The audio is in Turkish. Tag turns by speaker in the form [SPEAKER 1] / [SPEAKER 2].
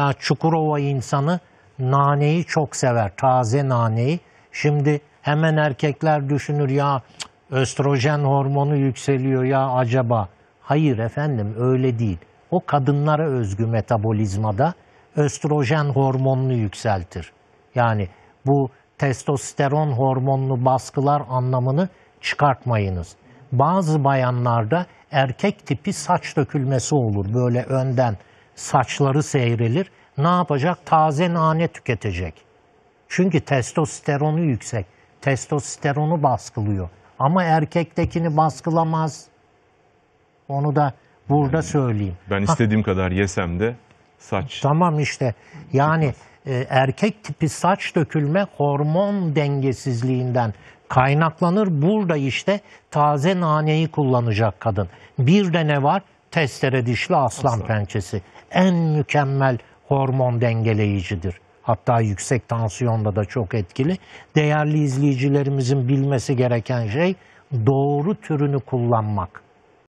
[SPEAKER 1] Ya Çukurova insanı naneyi çok sever, taze naneyi. Şimdi hemen erkekler düşünür ya östrojen hormonu yükseliyor ya acaba. Hayır efendim öyle değil. O kadınlara özgü metabolizmada östrojen hormonunu yükseltir. Yani bu testosteron hormonlu baskılar anlamını çıkartmayınız. Bazı bayanlarda erkek tipi saç dökülmesi olur böyle önden saçları seyrilir. Ne yapacak? Taze nane tüketecek. Çünkü testosteronu yüksek. Testosteronu baskılıyor. Ama erkektekini baskılamaz.
[SPEAKER 2] Onu da burada yani, söyleyeyim. Ben istediğim ha. kadar yesem de saç.
[SPEAKER 1] Tamam işte. Yani e, erkek tipi saç dökülme hormon dengesizliğinden kaynaklanır. Burada işte taze naneyi kullanacak kadın. Bir de ne var? testere dişli aslan, aslan pençesi. En mükemmel hormon dengeleyicidir. Hatta yüksek tansiyonda da çok etkili. Değerli izleyicilerimizin bilmesi gereken şey doğru türünü kullanmak.